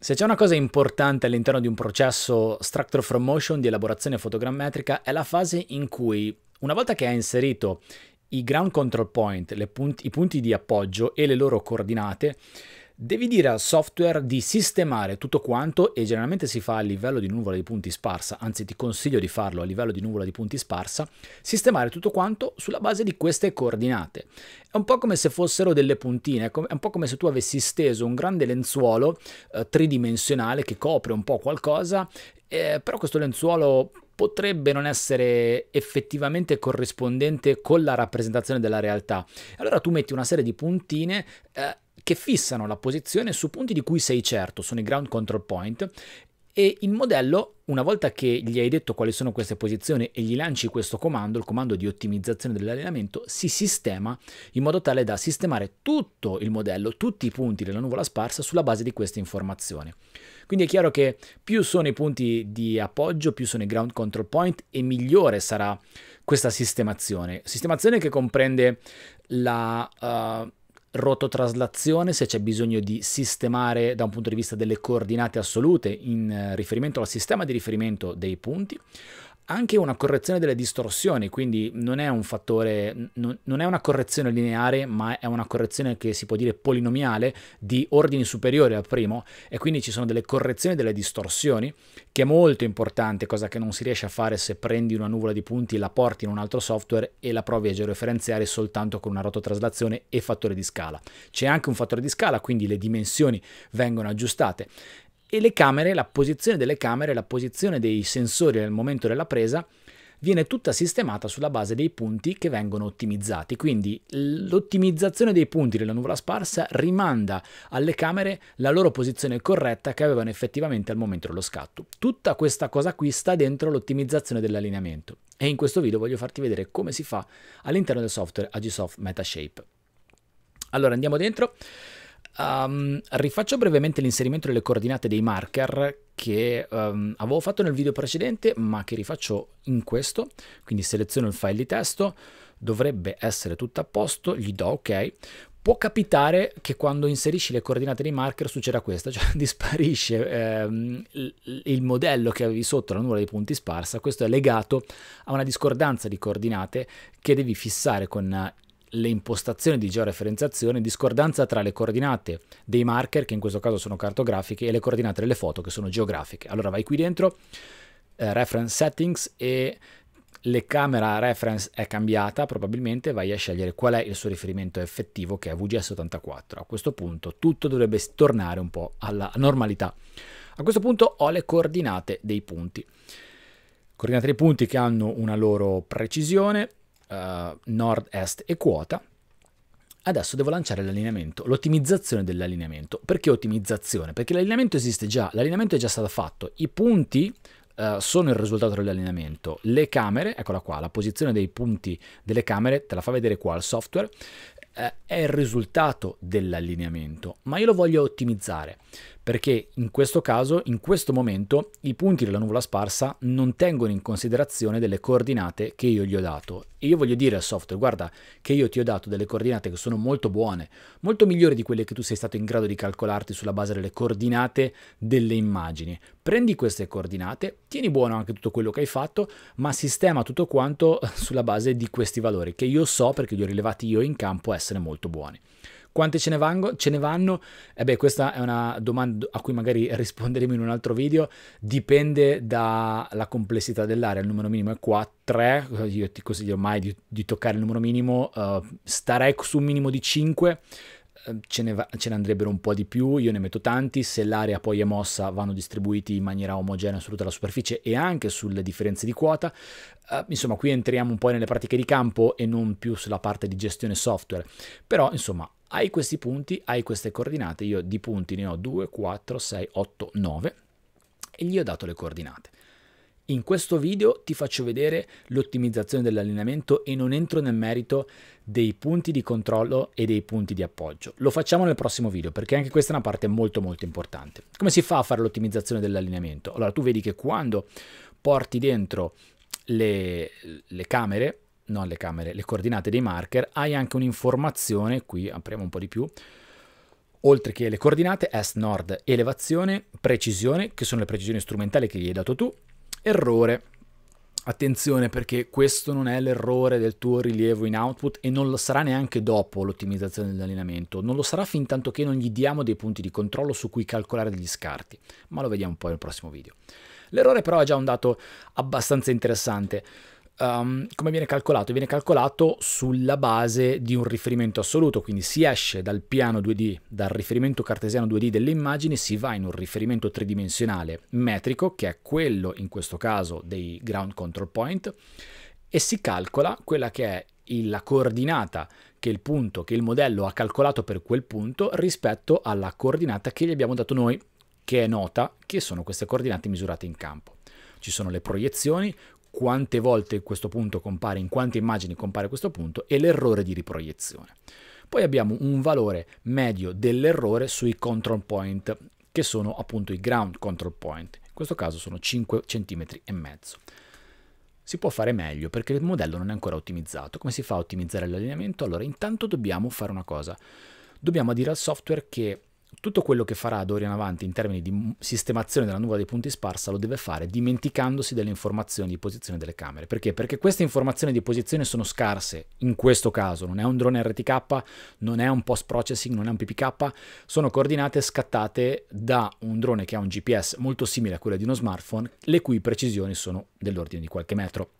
Se c'è una cosa importante all'interno di un processo structure from motion di elaborazione fotogrammetrica è la fase in cui, una volta che hai inserito i ground control point, punt- i punti di appoggio e le loro coordinate, Devi dire al software di sistemare tutto quanto e generalmente si fa a livello di nuvola di punti sparsa, anzi ti consiglio di farlo a livello di nuvola di punti sparsa, sistemare tutto quanto sulla base di queste coordinate. È un po' come se fossero delle puntine, è un po' come se tu avessi steso un grande lenzuolo eh, tridimensionale che copre un po' qualcosa eh, però questo lenzuolo potrebbe non essere effettivamente corrispondente con la rappresentazione della realtà. Allora tu metti una serie di puntine eh, che fissano la posizione su punti di cui sei certo, sono i ground control point, e il modello, una volta che gli hai detto quali sono queste posizioni e gli lanci questo comando, il comando di ottimizzazione dell'allenamento, si sistema in modo tale da sistemare tutto il modello, tutti i punti della nuvola sparsa sulla base di queste informazioni. Quindi è chiaro che più sono i punti di appoggio, più sono i ground control point e migliore sarà questa sistemazione. Sistemazione che comprende la... Uh, rototraslazione, se c'è bisogno di sistemare da un punto di vista delle coordinate assolute in eh, riferimento al sistema di riferimento dei punti, anche una correzione delle distorsioni, quindi non è un fattore, non è una correzione lineare, ma è una correzione che si può dire polinomiale di ordini superiori al primo e quindi ci sono delle correzioni delle distorsioni che è molto importante, cosa che non si riesce a fare se prendi una nuvola di punti, la porti in un altro software e la provi a georeferenziare soltanto con una rototraslazione e fattore di scala. C'è anche un fattore di scala, quindi le dimensioni vengono aggiustate e le camere, la posizione delle camere, la posizione dei sensori nel momento della presa viene tutta sistemata sulla base dei punti che vengono ottimizzati. Quindi l'ottimizzazione dei punti della nuvola sparsa rimanda alle camere la loro posizione corretta che avevano effettivamente al momento dello scatto. Tutta questa cosa qui sta dentro l'ottimizzazione dell'allineamento e in questo video voglio farti vedere come si fa all'interno del software Agisoft Metashape. Allora andiamo dentro. Um, rifaccio brevemente l'inserimento delle coordinate dei marker che um, avevo fatto nel video precedente ma che rifaccio in questo, quindi seleziono il file di testo, dovrebbe essere tutto a posto, gli do ok, può capitare che quando inserisci le coordinate dei marker succeda questo, cioè disparisce ehm, il modello che avevi sotto la nuvola dei punti sparsa, questo è legato a una discordanza di coordinate che devi fissare con le impostazioni di georeferenziazione in discordanza tra le coordinate dei marker, che in questo caso sono cartografiche, e le coordinate delle foto, che sono geografiche. Allora vai qui dentro, eh, Reference Settings e le camera reference è cambiata, probabilmente vai a scegliere qual è il suo riferimento effettivo che è VGS84. A questo punto tutto dovrebbe tornare un po' alla normalità. A questo punto ho le coordinate dei punti. Coordinate dei punti che hanno una loro precisione, uh, eh, nord-est e quota, adesso devo lanciare l'allineamento, l'ottimizzazione dell'allineamento. Perché ottimizzazione? Perché l'allineamento esiste già, l'allineamento è già stato fatto, i punti uh, sono il risultato dell'allineamento, le camere, eccola qua, la posizione dei punti delle camere, te la fa vedere qua il software, uh, è il risultato dell'allineamento, ma io lo voglio ottimizzare perché in questo caso, in questo momento, i punti della nuvola sparsa non tengono in considerazione delle coordinate che io gli ho dato. E io voglio dire al software, guarda che io ti ho dato delle coordinate che sono molto buone, molto migliori di quelle che tu sei stato in grado di calcolarti sulla base delle coordinate delle immagini. Prendi queste coordinate, tieni buono anche tutto quello che hai fatto, ma sistema tutto quanto sulla base di questi valori che io so perché li ho rilevati io in campo essere molto buoni. Quanti ce ne, vango, ce ne vanno? E eh beh, questa è una domanda a cui magari risponderemo in un altro video. Dipende dalla complessità dell'area. Il numero minimo è 4. Eh, io ti consiglio mai di, di toccare il numero minimo. Uh, starei su un minimo di 5. Ce ne, va, ce ne, andrebbero un po' di più, io ne metto tanti, se l'area poi è mossa vanno distribuiti in maniera omogenea su tutta la superficie e anche sulle differenze di quota. Uh, insomma, qui entriamo un po' nelle pratiche di campo e non più sulla parte di gestione software, però insomma hai questi punti, hai queste coordinate, io di punti ne ho 2, 4, 6, 8, 9 e gli ho dato le coordinate. In questo video ti faccio vedere l'ottimizzazione dell'allineamento e non entro nel merito dei punti di controllo e dei punti di appoggio. Lo facciamo nel prossimo video perché anche questa è una parte molto molto importante. Come si fa a fare l'ottimizzazione dell'allineamento? Allora tu vedi che quando porti dentro le, le camere non le camere, le coordinate dei marker, hai anche un'informazione, qui apriamo un po' di più, oltre che le coordinate est-nord, elevazione, precisione, che sono le precisioni strumentali che gli hai dato tu, errore. Attenzione perché questo non è l'errore del tuo rilievo in output e non lo sarà neanche dopo l'ottimizzazione dell'allenamento, non lo sarà fin tanto che non gli diamo dei punti di controllo su cui calcolare degli scarti, ma lo vediamo poi nel prossimo video. L'errore però è già un dato abbastanza interessante Um, come viene calcolato? Viene calcolato sulla base di un riferimento assoluto, quindi si esce dal piano 2D, dal riferimento cartesiano 2D delle immagini, si va in un riferimento tridimensionale metrico, che è quello in questo caso dei ground control point, e si calcola quella che è la coordinata che il punto che il modello ha calcolato per quel punto rispetto alla coordinata che gli abbiamo dato noi, che è nota, che sono queste coordinate misurate in campo. Ci sono le proiezioni, quante volte questo punto compare, in quante immagini compare questo punto e l'errore di riproiezione. Poi abbiamo un valore medio dell'errore sui control point, che sono appunto i ground control point. In questo caso sono 5 cm e mezzo. Si può fare meglio perché il modello non è ancora ottimizzato. Come si fa a ottimizzare l'allineamento? Allora, intanto dobbiamo fare una cosa. Dobbiamo dire al software che tutto quello che farà Dorian avanti in termini di sistemazione della nuvola dei punti sparsa lo deve fare dimenticandosi delle informazioni di posizione delle camere. Perché? Perché queste informazioni di posizione sono scarse in questo caso, non è un drone RTK, non è un post processing, non è un PPK, sono coordinate scattate da un drone che ha un GPS molto simile a quello di uno smartphone, le cui precisioni sono dell'ordine di qualche metro.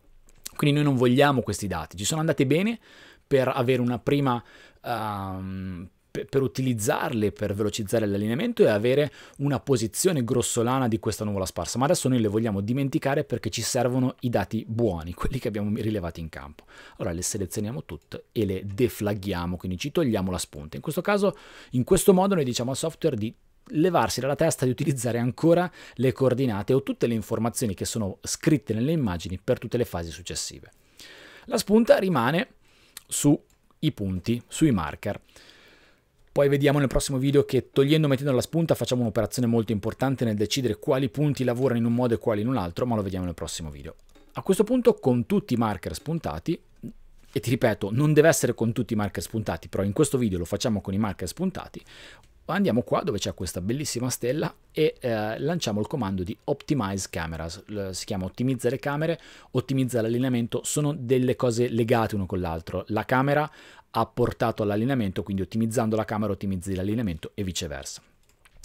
Quindi noi non vogliamo questi dati, ci sono andate bene per avere una prima... Um, per utilizzarle per velocizzare l'allineamento e avere una posizione grossolana di questa nuvola sparsa, ma adesso noi le vogliamo dimenticare perché ci servono i dati buoni, quelli che abbiamo rilevati in campo. Allora le selezioniamo tutte e le deflaghiamo, quindi ci togliamo la spunta. In questo caso, in questo modo noi diciamo al software di levarsi dalla testa di utilizzare ancora le coordinate o tutte le informazioni che sono scritte nelle immagini per tutte le fasi successive. La spunta rimane sui punti, sui marker. Poi vediamo nel prossimo video che togliendo e mettendo la spunta facciamo un'operazione molto importante nel decidere quali punti lavorano in un modo e quali in un altro, ma lo vediamo nel prossimo video. A questo punto con tutti i marker spuntati, e ti ripeto, non deve essere con tutti i marker spuntati, però in questo video lo facciamo con i marker spuntati, andiamo qua dove c'è questa bellissima stella e eh, lanciamo il comando di Optimize Cameras, si chiama ottimizza le camere, ottimizza l'allineamento, sono delle cose legate uno con l'altro, la camera apportato all'allineamento, quindi ottimizzando la camera ottimizzi l'allineamento e viceversa.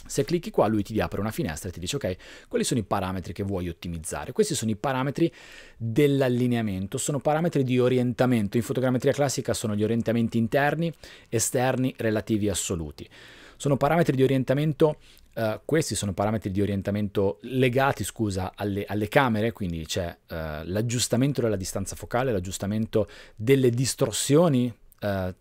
Se clicchi qua lui ti apre una finestra e ti dice ok, quali sono i parametri che vuoi ottimizzare? Questi sono i parametri dell'allineamento, sono parametri di orientamento, in fotogrammetria classica sono gli orientamenti interni, esterni, relativi assoluti. Sono parametri di orientamento Uh, questi sono parametri di orientamento legati scusa, alle, alle camere, quindi c'è uh, l'aggiustamento della distanza focale, l'aggiustamento delle distorsioni eh,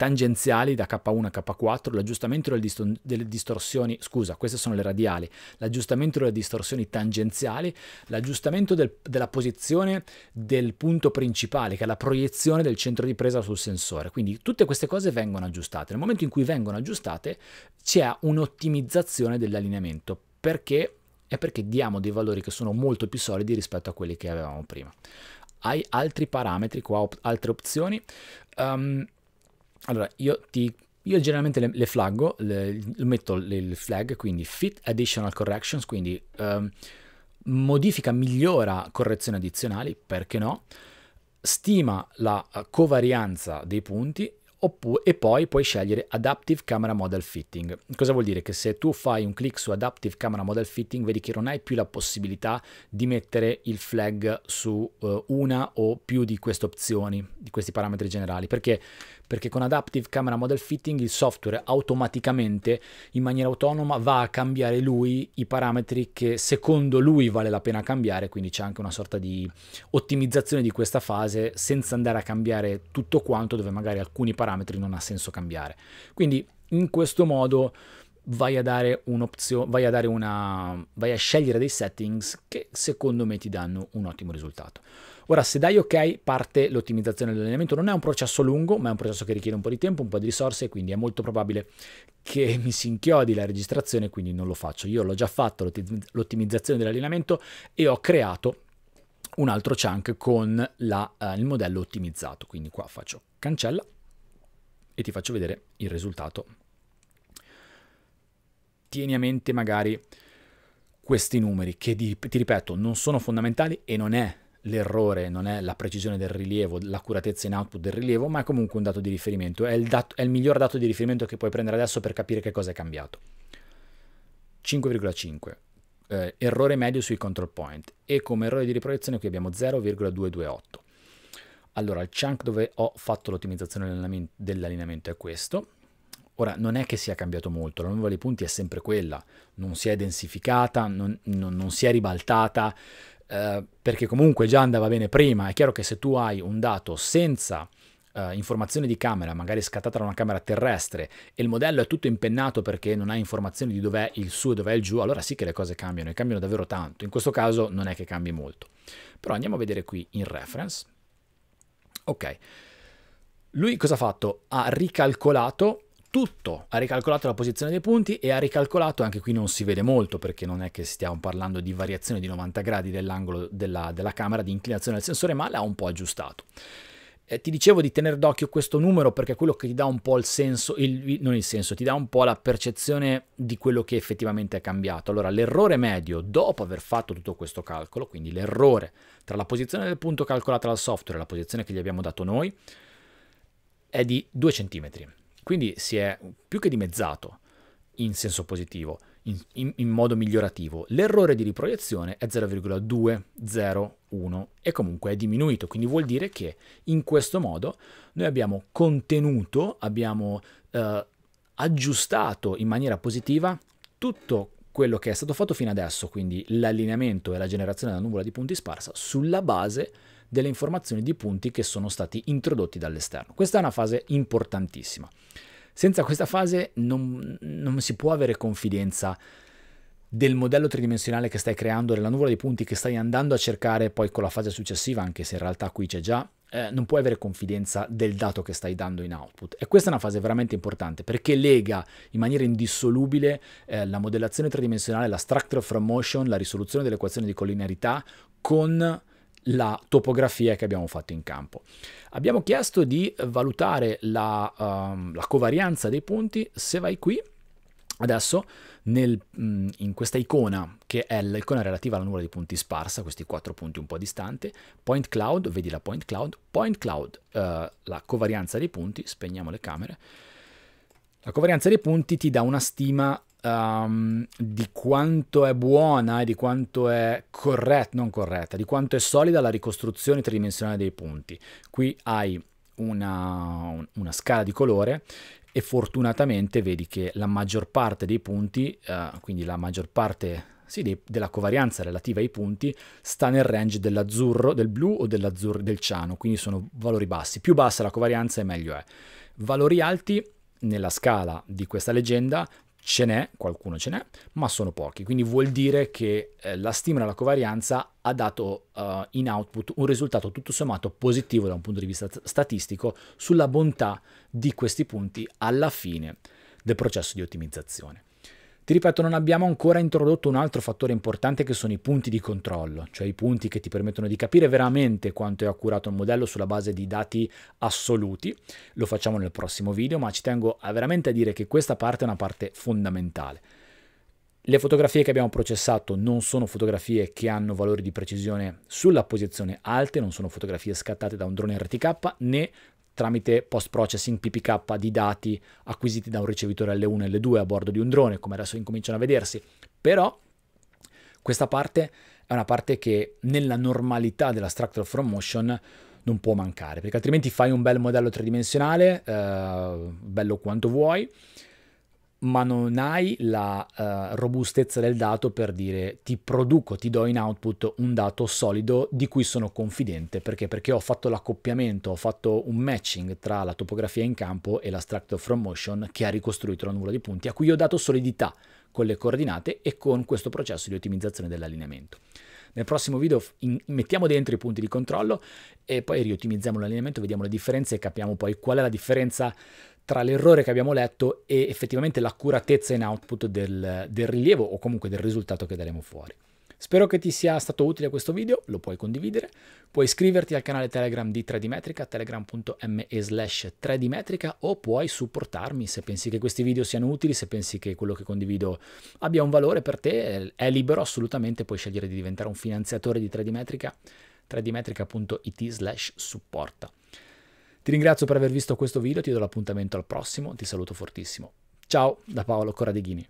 tangenziali da K1 a K4, l'aggiustamento delle, distor- delle, distorsioni, scusa, queste sono le radiali, l'aggiustamento delle distorsioni tangenziali, l'aggiustamento del, della posizione del punto principale, che è la proiezione del centro di presa sul sensore. Quindi tutte queste cose vengono aggiustate. Nel momento in cui vengono aggiustate c'è un'ottimizzazione dell'allineamento, perché è perché diamo dei valori che sono molto più solidi rispetto a quelli che avevamo prima hai altri parametri qua, op- altre opzioni. Um, allora, io ti io generalmente le, le flaggo, le, metto il flag, quindi fit additional corrections, quindi um, modifica, migliora correzioni addizionali, perché no? Stima la eh, covarianza dei punti oppure, e poi puoi scegliere Adaptive Camera Model Fitting. Cosa vuol dire? Che se tu fai un clic su Adaptive Camera Model Fitting vedi che non hai più la possibilità di mettere il flag su eh, una o più di queste opzioni, di questi parametri generali, perché perché con Adaptive Camera Model Fitting il software automaticamente in maniera autonoma va a cambiare lui i parametri che secondo lui vale la pena cambiare, quindi c'è anche una sorta di ottimizzazione di questa fase senza andare a cambiare tutto quanto dove magari alcuni parametri non ha senso cambiare. Quindi in questo modo vai a dare un'opzione, vai a dare una vai a scegliere dei settings che secondo me ti danno un ottimo risultato. Ora, se dai ok, parte l'ottimizzazione dell'allenamento. Non è un processo lungo, ma è un processo che richiede un po' di tempo, un po' di risorse, quindi è molto probabile che mi si inchiodi la registrazione, quindi non lo faccio. Io l'ho già fatto l'ottimizzazione dell'allenamento e ho creato un altro chunk con la, eh, il modello ottimizzato. Quindi qua faccio cancella e ti faccio vedere il risultato tieni a mente magari questi numeri che di, ti ripeto non sono fondamentali e non è l'errore, non è la precisione del rilievo, l'accuratezza in output del rilievo, ma è comunque un dato di riferimento, è il, dat- è il miglior dato di riferimento che puoi prendere adesso per capire che cosa è cambiato. 5,5. Eh, errore medio sui control point e come errore di riproiezione qui abbiamo 0,228. Allora, il chunk dove ho fatto l'ottimizzazione dell'allineamento, dell'allineamento è questo, Ora, non è che sia cambiato molto, la nuova dei punti è sempre quella, non si è densificata, non, non, non si è ribaltata, eh, perché comunque già andava bene prima. È chiaro che se tu hai un dato senza eh, informazioni di camera, magari scattata da una camera terrestre, e il modello è tutto impennato perché non ha informazioni di dov'è il su e dov'è il giù, allora sì che le cose cambiano e cambiano davvero tanto. In questo caso non è che cambi molto. Però andiamo a vedere qui in reference. Ok. Lui cosa ha fatto? Ha ricalcolato tutto, ha ricalcolato la posizione dei punti e ha ricalcolato, anche qui non si vede molto perché non è che stiamo parlando di variazione di 90 gradi dell'angolo della, della camera, di inclinazione del sensore, ma l'ha un po' aggiustato. Eh, ti dicevo di tenere d'occhio questo numero perché è quello che ti dà un po' il senso, il, non il senso, ti dà un po' la percezione di quello che effettivamente è cambiato. Allora, l'errore medio dopo aver fatto tutto questo calcolo, quindi l'errore tra la posizione del punto calcolata dal software e la posizione che gli abbiamo dato noi, è di 2 cm. Quindi si è più che dimezzato in senso positivo, in, in, in modo migliorativo. L'errore di riproiezione è 0,201 e comunque è diminuito, quindi vuol dire che in questo modo noi abbiamo contenuto, abbiamo eh, aggiustato in maniera positiva tutto quello che è stato fatto fino adesso, quindi l'allineamento e la generazione della nuvola di punti sparsa sulla base di delle informazioni di punti che sono stati introdotti dall'esterno. Questa è una fase importantissima. Senza questa fase non, non si può avere confidenza del modello tridimensionale che stai creando, della nuvola di punti che stai andando a cercare poi con la fase successiva, anche se in realtà qui c'è già, eh, non puoi avere confidenza del dato che stai dando in output. E questa è una fase veramente importante perché lega in maniera indissolubile eh, la modellazione tridimensionale, la structure from motion, la risoluzione dell'equazione di collinearità con la topografia che abbiamo fatto in campo. Abbiamo chiesto di valutare la, um, la covarianza dei punti, se vai qui adesso nel, in questa icona che è l'icona relativa alla nuvola di punti sparsa, questi quattro punti un po' distanti, point cloud, vedi la point cloud, point cloud, uh, la covarianza dei punti, spegniamo le camere, la covarianza dei punti ti dà una stima um, di quanto è buona e di quanto è corretta, non corretta, di quanto è solida la ricostruzione tridimensionale dei punti. Qui hai una, una scala di colore e fortunatamente vedi che la maggior parte dei punti, uh, quindi la maggior parte sì, dei, della covarianza relativa ai punti sta nel range dell'azzurro, del blu o dell'azzurro, del ciano, quindi sono valori bassi. Più bassa la covarianza meglio è. Valori alti nella scala di questa leggenda ce n'è, qualcuno ce n'è, ma sono pochi. Quindi vuol dire che eh, la stima della covarianza ha dato uh, in output un risultato tutto sommato positivo da un punto di vista statistico sulla bontà di questi punti alla fine del processo di ottimizzazione. Ti ripeto, non abbiamo ancora introdotto un altro fattore importante che sono i punti di controllo, cioè i punti che ti permettono di capire veramente quanto è accurato il modello sulla base di dati assoluti. Lo facciamo nel prossimo video, ma ci tengo a veramente a dire che questa parte è una parte fondamentale. Le fotografie che abbiamo processato non sono fotografie che hanno valori di precisione sulla posizione alte, non sono fotografie scattate da un drone RTK né tramite post-processing PPK di dati acquisiti da un ricevitore L1 e L2 a bordo di un drone, come adesso incominciano a vedersi. Però questa parte è una parte che nella normalità della structure From Motion non può mancare, perché altrimenti fai un bel modello tridimensionale, eh, bello quanto vuoi, ma non hai la uh, robustezza del dato per dire ti produco, ti do in output un dato solido di cui sono confidente perché, perché ho fatto l'accoppiamento, ho fatto un matching tra la topografia in campo e l'astract from motion che ha ricostruito la nuvola di punti a cui ho dato solidità con le coordinate e con questo processo di ottimizzazione dell'allineamento. Nel prossimo video mettiamo dentro i punti di controllo e poi riottimizziamo l'allineamento, vediamo le differenze e capiamo poi qual è la differenza tra l'errore che abbiamo letto e effettivamente l'accuratezza in output del, del rilievo o comunque del risultato che daremo fuori. Spero che ti sia stato utile questo video, lo puoi condividere, puoi iscriverti al canale Telegram di 3D Metrica, telegram.me slash 3D Metrica o puoi supportarmi se pensi che questi video siano utili, se pensi che quello che condivido abbia un valore per te, è libero assolutamente, puoi scegliere di diventare un finanziatore di 3D Metrica, 3dmetrica.it slash supporta. Ti ringrazio per aver visto questo video, ti do l'appuntamento al prossimo, ti saluto fortissimo. Ciao da Paolo Corradeghini.